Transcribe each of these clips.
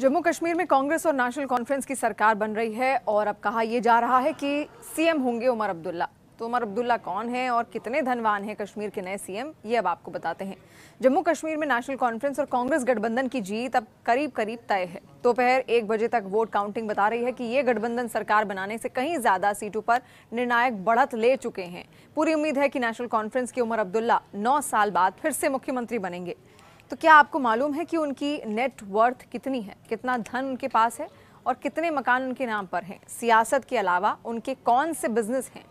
जम्मू कश्मीर में कांग्रेस और national conference की सरकार बन रही है और अब कहा यह जा रहा है कि सीएम होंगे उमर अब्दुल्ला तो उमर अब्दुल्ला कौन है और कितने धनवान हैं कश्मीर के नए सीएम ये अब आपको बताते हैं जम्मू कश्मीर में नेशनल कॉन्फ्रेंस और कांग्रेस गठबंधन की जीत अब करीब करीब तय है दोपहर तो एक बजे तक वोट काउंटिंग बता रही है कि ये गठबंधन सरकार बनाने से कहीं ज्यादा सीटों पर निर्णायक बढ़त ले चुके हैं पूरी उम्मीद है कि नेशनल कॉन्फ्रेंस के उमर अब्दुल्ला नौ साल बाद फिर से मुख्यमंत्री बनेंगे तो क्या आपको मालूम है कि उनकी नेट वर्थ कितनी है कितना धन उनके पास है और कितने मकान उनके नाम पर हैं सियासत के अलावा उनके कौन से बिजनेस हैं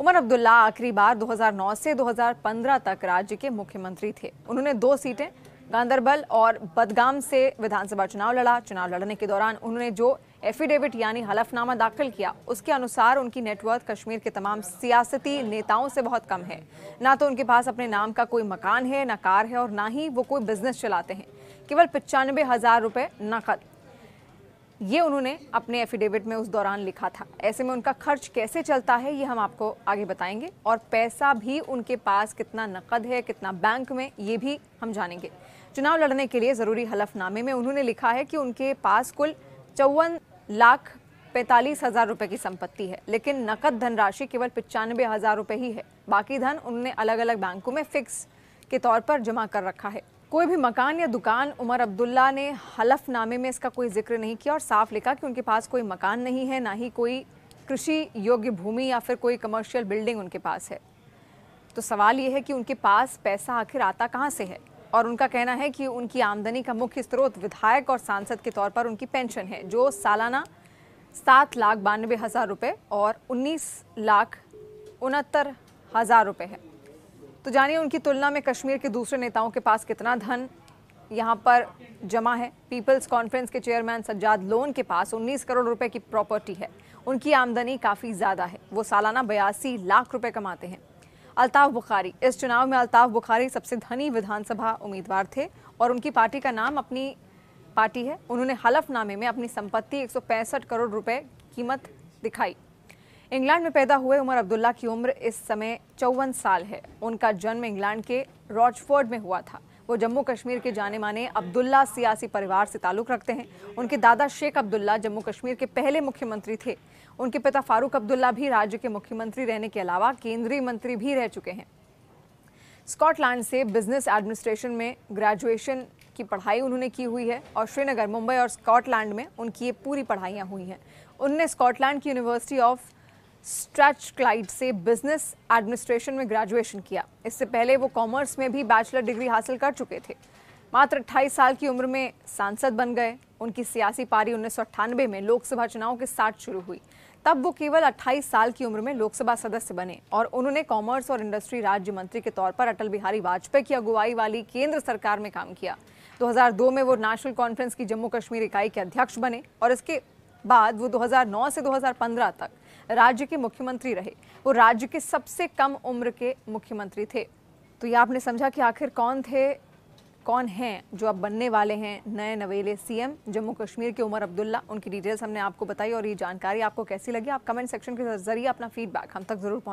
उमर अब्दुल्ला आखिरी बार 2009 से 2015 तक राज्य के मुख्यमंत्री थे उन्होंने दो सीटें गांधरबल और बदगाम से विधानसभा चुनाव लड़ा चुनाव लड़ने के दौरान उन्होंने जो एफिडेविट यानी हलफनामा दाखिल किया उसके अनुसार उनकी नेटवर्थ कश्मीर के तमाम सियासती नेताओं से बहुत कम है ना तो उनके पास अपने नाम का कोई मकान है ना कार है और ना ही वो कोई बिजनेस चलाते हैं केवल पचानवे हजार रुपये नकद ये उन्होंने अपने एफिडेविट में उस दौरान लिखा था ऐसे में उनका खर्च कैसे चलता है ये हम आपको आगे बताएंगे और पैसा भी उनके पास कितना नकद है कितना बैंक में ये भी हम जानेंगे चुनाव लड़ने के लिए ज़रूरी हलफनामे में उन्होंने लिखा है कि उनके पास कुल चौवन लाख पैंतालीस हजार रुपये की संपत्ति है लेकिन नकद धनराशि केवल पिचानबे हजार रुपये ही है बाकी धन उनने अलग अलग बैंकों में फिक्स के तौर पर जमा कर रखा है कोई भी मकान या दुकान उमर अब्दुल्ला ने हलफनामे में इसका कोई जिक्र नहीं किया और साफ लिखा कि उनके पास कोई मकान नहीं है ना ही कोई कृषि योग्य भूमि या फिर कोई कमर्शियल बिल्डिंग उनके पास है तो सवाल ये है कि उनके पास पैसा आखिर आता कहाँ से है और उनका कहना है कि उनकी आमदनी का मुख्य स्रोत विधायक और सांसद के तौर पर उनकी पेंशन है जो सालाना सात लाख बानवे हज़ार रुपये और उन्नीस लाख उनहत्तर हज़ार रुपये है तो जानिए उनकी तुलना में कश्मीर के दूसरे नेताओं के पास कितना धन यहाँ पर जमा है पीपल्स कॉन्फ्रेंस के चेयरमैन सज्जाद लोन के पास 19 करोड़ रुपए की प्रॉपर्टी है उनकी आमदनी काफ़ी ज़्यादा है वो सालाना बयासी लाख रुपए कमाते हैं अल्ताफ बुखारी इस चुनाव में अल्ताफ बुखारी सबसे धनी विधानसभा उम्मीदवार थे और उनकी पार्टी का नाम अपनी पार्टी है उन्होंने हलफनामे में अपनी संपत्ति एक करोड़ रुपए कीमत दिखाई इंग्लैंड में पैदा हुए उमर अब्दुल्ला की उम्र इस समय चौवन साल है उनका जन्म इंग्लैंड के रॉचफोर्ड में हुआ था वो जम्मू कश्मीर के जाने माने अब्दुल्ला सियासी परिवार से ताल्लुक़ रखते हैं उनके दादा शेख अब्दुल्ला जम्मू कश्मीर के पहले मुख्यमंत्री थे उनके पिता फारूक अब्दुल्ला भी राज्य के मुख्यमंत्री रहने के अलावा केंद्रीय मंत्री भी रह चुके हैं स्कॉटलैंड से बिजनेस एडमिनिस्ट्रेशन में ग्रेजुएशन की पढ़ाई उन्होंने की हुई है और श्रीनगर मुंबई और स्कॉटलैंड में उनकी ये पूरी पढ़ाइयाँ हुई हैं उनने स्कॉटलैंड की यूनिवर्सिटी ऑफ स्ट्रच क्लाइड से बिजनेस एडमिनिस्ट्रेशन में ग्रेजुएशन किया इससे पहले वो कॉमर्स में भी बैचलर डिग्री हासिल कर चुके थे मात्र अट्ठाईस साल की उम्र में सांसद बन गए उनकी सियासी पारी उन्नीस में लोकसभा चुनाव के साथ शुरू हुई तब वो केवल 28 साल की उम्र में लोकसभा सदस्य बने और उन्होंने कॉमर्स और इंडस्ट्री राज्य मंत्री के तौर पर अटल बिहारी वाजपेयी की अगुवाई वाली केंद्र सरकार में काम किया 2002 में वो नेशनल कॉन्फ्रेंस की जम्मू कश्मीर इकाई के अध्यक्ष बने और इसके बाद वो 2009 से 2015 तक राज्य के मुख्यमंत्री रहे वो राज्य के सबसे कम उम्र के मुख्यमंत्री थे तो ये आपने समझा कि आखिर कौन थे कौन हैं जो अब बनने वाले हैं नए नवेले सीएम जम्मू कश्मीर के उमर अब्दुल्ला उनकी डिटेल्स हमने आपको बताई और ये जानकारी आपको कैसी लगी आप कमेंट सेक्शन के जरिए अपना फीडबैक हम तक जरूर पहुँच